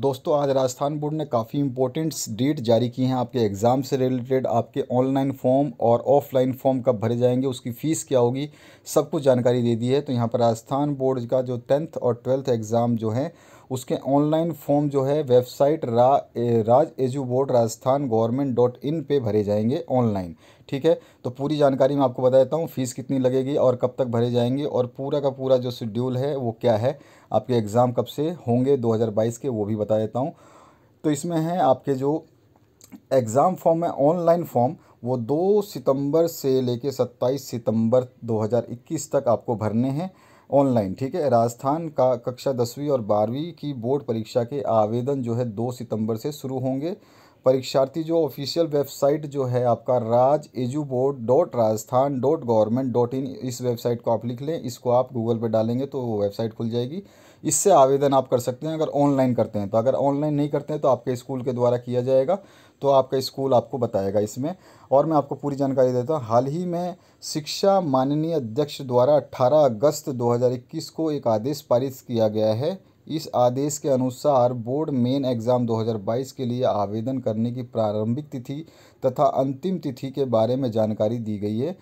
दोस्तों आज राजस्थान बोर्ड ने काफ़ी इंपॉर्टेंट डेट जारी किए हैं आपके एग्ज़ाम से रिलेटेड आपके ऑनलाइन फॉर्म और ऑफलाइन फॉर्म कब भरे जाएंगे उसकी फ़ीस क्या होगी सब कुछ जानकारी दे दी है तो यहाँ पर राजस्थान बोर्ड का जो टेंथ और ट्वेल्थ एग्ज़ाम जो है उसके ऑनलाइन फॉर्म जो है वेबसाइट रा ए, Raj edu board Rajasthan government dot in पर भरे जाएंगे ऑनलाइन ठीक है तो पूरी जानकारी मैं आपको बता देता हूँ फ़ीस कितनी लगेगी और कब तक भरे जाएंगे और पूरा का पूरा जो शेड्यूल है वो क्या है आपके एग्ज़ाम कब से होंगे दो के वो भी बता देता हूँ तो इसमें है आपके जो एग्ज़ाम फॉर्म है ऑनलाइन फॉर्म वो दो सितंबर से लेके सत्ताईस सितंबर 2021 तक आपको भरने हैं ऑनलाइन ठीक है राजस्थान का कक्षा दसवीं और बारहवीं की बोर्ड परीक्षा के आवेदन जो है दो सितंबर से शुरू होंगे परीक्षार्थी जो ऑफिशियल वेबसाइट जो है आपका Raj edu board dot Rajasthan dot government dot in इस वेबसाइट को आप लिख लें इसको आप गूगल पर डालेंगे तो वो वेबसाइट खुल जाएगी इससे आवेदन आप कर सकते हैं अगर ऑनलाइन करते हैं तो अगर ऑनलाइन नहीं करते हैं तो आपके स्कूल के द्वारा किया जाएगा तो आपका स्कूल आपको बताएगा इसमें और मैं आपको पूरी जानकारी देता हूँ हाल ही में शिक्षा माननीय अध्यक्ष द्वारा अट्ठारह अगस्त दो को एक आदेश पारित किया गया है इस आदेश के अनुसार बोर्ड मेन एग्ज़ाम 2022 के लिए आवेदन करने की प्रारंभिक तिथि तथा अंतिम तिथि के बारे में जानकारी दी गई है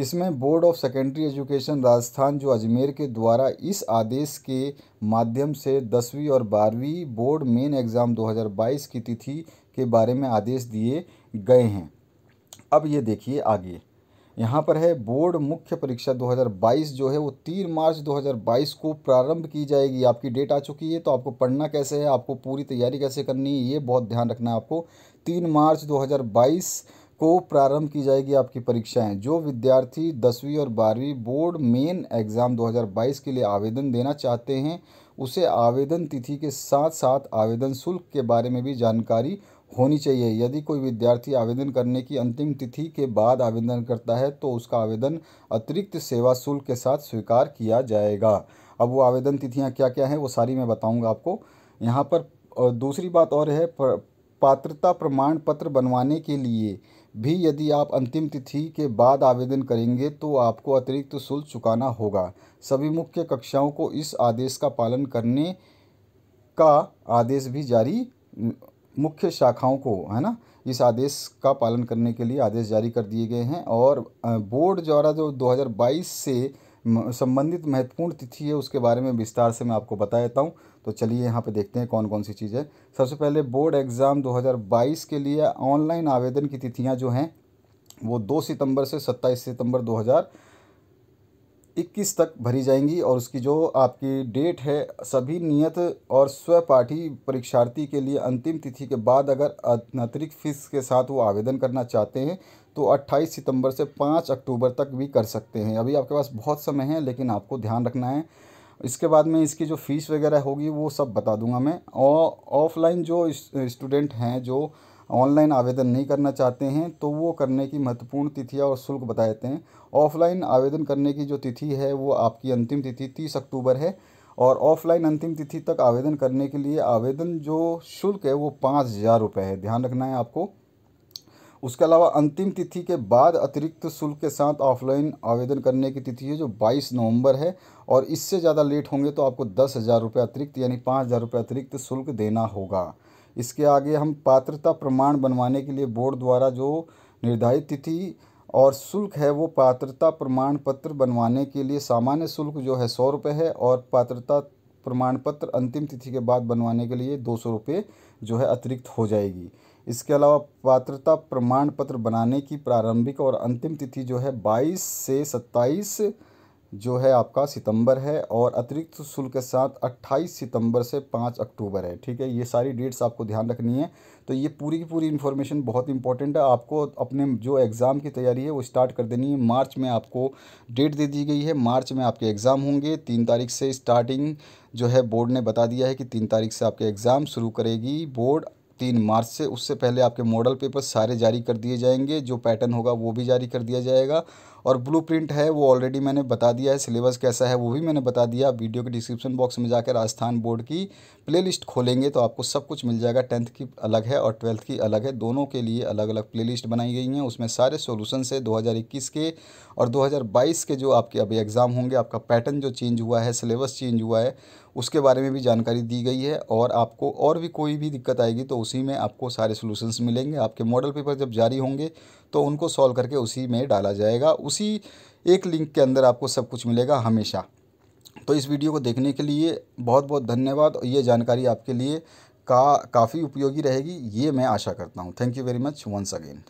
इसमें board of secondary education Rajasthan जो अजमेर के द्वारा इस आदेश के माध्यम से दसवीं और बारहवीं बोर्ड मेन एग्ज़ाम 2022 की तिथि के बारे में आदेश दिए गए हैं अब ये देखिए आगे यहाँ पर है बोर्ड मुख्य परीक्षा 2022 जो है वो 3 मार्च 2022 को प्रारंभ की जाएगी आपकी डेट आ चुकी है तो आपको पढ़ना कैसे है आपको पूरी तैयारी कैसे करनी है ये बहुत ध्यान रखना है आपको तीन मार्च 2022 को प्रारंभ की जाएगी आपकी परीक्षाएं जो विद्यार्थी दसवीं और बारहवीं बोर्ड मेन एग्ज़ाम 2022 के लिए आवेदन देना चाहते हैं उसे आवेदन तिथि के साथ साथ आवेदन शुल्क के बारे में भी जानकारी होनी चाहिए यदि कोई विद्यार्थी आवेदन करने की अंतिम तिथि के बाद आवेदन करता है तो उसका आवेदन अतिरिक्त सेवा शुल्क के साथ स्वीकार किया जाएगा अब वो आवेदन तिथियाँ क्या क्या हैं वो सारी मैं बताऊँगा आपको यहाँ पर दूसरी बात और है पात्रता प्रमाण पत्र बनवाने के लिए भी यदि आप अंतिम तिथि के बाद आवेदन करेंगे तो आपको अतिरिक्त शुल्क चुकाना होगा सभी मुख्य कक्षाओं को इस आदेश का पालन करने का आदेश भी जारी मुख्य शाखाओं को है ना इस आदेश का पालन करने के लिए आदेश जारी कर दिए गए हैं और बोर्ड द्वारा जो 2022 से संबंधित महत्वपूर्ण तिथि है उसके बारे में विस्तार से मैं आपको बता देता हूँ तो चलिए यहाँ पे देखते हैं कौन कौन सी चीज़ है सबसे पहले बोर्ड एग्ज़ाम 2022 के लिए ऑनलाइन आवेदन की तिथियाँ जो हैं वो दो सितंबर से सत्ताईस सितंबर 21 तक भरी जाएंगी और उसकी जो आपकी डेट है सभी नियत और स्वपाठी परीक्षार्थी के लिए अंतिम तिथि के बाद अगर अतिरिक्त फीस के साथ वो आवेदन करना चाहते हैं तो 28 सितंबर से 5 अक्टूबर तक भी कर सकते हैं अभी आपके पास बहुत समय है लेकिन आपको ध्यान रखना है इसके बाद में इसकी जो फ़ीस वगैरह होगी वो सब बता दूंगा मैं और ऑफलाइन जो स्टूडेंट हैं जो ऑनलाइन आवेदन नहीं करना चाहते हैं तो वो करने की महत्वपूर्ण तिथियाँ और शुल्क बता देते हैं ऑफलाइन आवेदन करने की जो तिथि है वो आपकी अंतिम तिथि तीस अक्टूबर है और ऑफलाइन अंतिम तिथि तक आवेदन करने के लिए आवेदन जो शुल्क है वो पाँच हज़ार रुपये है ध्यान रखना है आपको उसके अलावा अंतिम तिथि के बाद अतिरिक्त शुल्क के साथ ऑफलाइन आवेदन करने की तिथि है जो 22 नवंबर है और इससे ज़्यादा लेट होंगे तो आपको दस हज़ार रुपये अतिरिक्त यानी पाँच हज़ार रुपये अतिरिक्त शुल्क देना होगा इसके आगे हम पात्रता प्रमाण बनवाने के लिए बोर्ड द्वारा जो निर्धारित तिथि और शुल्क है वो पात्रता प्रमाण पत्र बनवाने के लिए सामान्य शुल्क जो है सौ रुपये है और पात्रता प्रमाण पत्र अंतिम तिथि के बाद बनवाने के लिए दो सौ रुपये जो है अतिरिक्त हो जाएगी इसके अलावा पात्रता प्रमाण पत्र बनाने की प्रारंभिक और अंतिम तिथि जो है बाईस से सत्ताईस जो है आपका सितंबर है और अतिरिक्त शुल्क के साथ 28 सितंबर से 5 अक्टूबर है ठीक है ये सारी डेट्स आपको ध्यान रखनी है तो ये पूरी की पूरी इन्फॉर्मेशन बहुत इंपॉर्टेंट है आपको अपने जो एग्ज़ाम की तैयारी है वो स्टार्ट कर देनी है मार्च में आपको डेट दे दी गई है मार्च में आपके एग्ज़ाम होंगे तीन तारीख से स्टार्टिंग जो है बोर्ड ने बता दिया है कि तीन तारीख से आपके एग्ज़ाम शुरू करेगी बोर्ड तीन मार्च से उससे पहले आपके मॉडल पेपर सारे जारी कर दिए जाएंगे जो पैटर्न होगा वो भी जारी कर दिया जाएगा और प्रिंट है वो ऑलरेडी मैंने बता दिया है सिलेबस कैसा है वो भी मैंने बता दिया आप वीडियो के डिस्क्रिप्शन बॉक्स में जाकर राजस्थान बोर्ड की लिस्ट खोलेंगे तो आपको सब कुछ मिल जाएगा टेंथ की अलग है और ट्वेल्थ की अलग है दोनों के लिए अलग अलग लिस्ट बनाई गई हैं उसमें सारे सोल्यूशंस है इक्कीस के और बाईस के जो आपके अभी एग्ज़ाम होंगे आपका पैटर्न जो चेंज हुआ है सिलेबस चेंज हुआ है उसके बारे में भी जानकारी दी गई है और आपको और भी कोई भी दिक्कत आएगी तो उसी में आपको सारे सोल्यूशंस मिलेंगे आपके मॉडल पेपर जब जारी होंगे तो उनको सॉल्व करके उसी में डाला जाएगा उसी एक लिंक के अंदर आपको सब कुछ मिलेगा हमेशा तो इस वीडियो को देखने के लिए बहुत बहुत धन्यवाद और ये जानकारी आपके लिए का काफ़ी उपयोगी रहेगी ये मैं आशा करता हूँ thank you very much once again